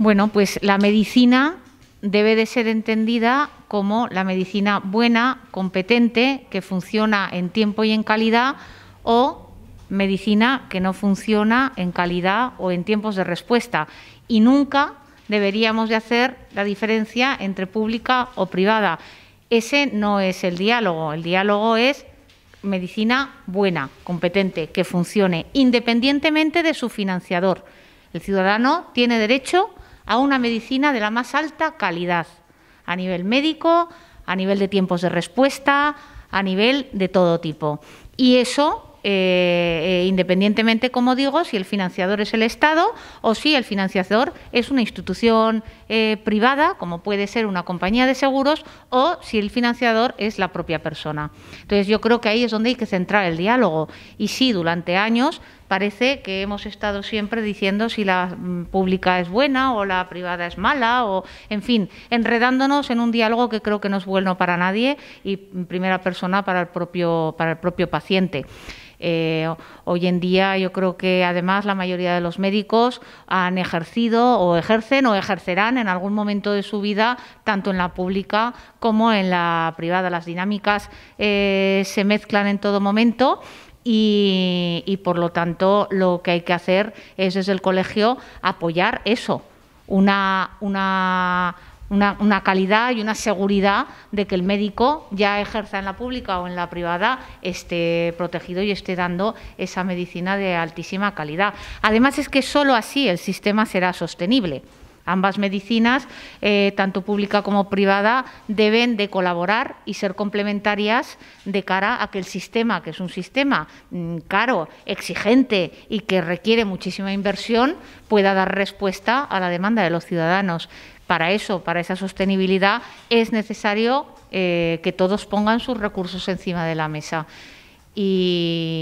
Bueno, pues la medicina debe de ser entendida como la medicina buena, competente, que funciona en tiempo y en calidad, o medicina que no funciona en calidad o en tiempos de respuesta. Y nunca deberíamos de hacer la diferencia entre pública o privada. Ese no es el diálogo. El diálogo es medicina buena, competente, que funcione, independientemente de su financiador. El ciudadano tiene derecho a una medicina de la más alta calidad, a nivel médico, a nivel de tiempos de respuesta, a nivel de todo tipo. Y eso eh, eh, independientemente, como digo, si el financiador es el Estado o si el financiador es una institución eh, privada, como puede ser una compañía de seguros, o si el financiador es la propia persona. Entonces, yo creo que ahí es donde hay que centrar el diálogo. Y sí, durante años parece que hemos estado siempre diciendo si la mm, pública es buena o la privada es mala, o, en fin, enredándonos en un diálogo que creo que no es bueno para nadie y en mm, primera persona para el propio, para el propio paciente. Eh, hoy en día yo creo que además la mayoría de los médicos han ejercido o ejercen o ejercerán en algún momento de su vida tanto en la pública como en la privada. Las dinámicas eh, se mezclan en todo momento. Y, por lo tanto lo que hay que hacer es desde el colegio apoyar eso, una, una una, calidad y una seguridad de que el médico, ya ejerza en la pública o en la privada, esté protegido y esté dando esa medicina de altísima calidad. Además, es que solo así el sistema será sostenible. Ambas medicinas, eh, tanto pública como privada, deben de colaborar y ser complementarias de cara a que el sistema, que es un sistema mm, caro, exigente y que requiere muchísima inversión, pueda dar respuesta a la demanda de los ciudadanos para eso, para esa sostenibilidad, es necesario eh, que todos pongan sus recursos encima de la mesa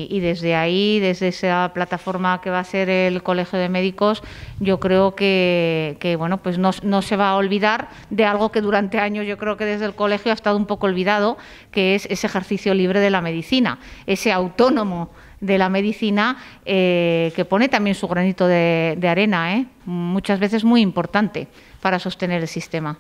y desde ahí, desde esa plataforma que va a ser el Colegio de Médicos, yo creo que, bueno, pues no, se va a olvidar de algo que durante años yo creo que desde el colegio ha estado un poco olvidado, que es ese ejercicio libre de la medicina, ese autónomo de la medicina eh, que pone también su granito de, arena, ¿eh? muchas veces muy importante para sostener el sistema.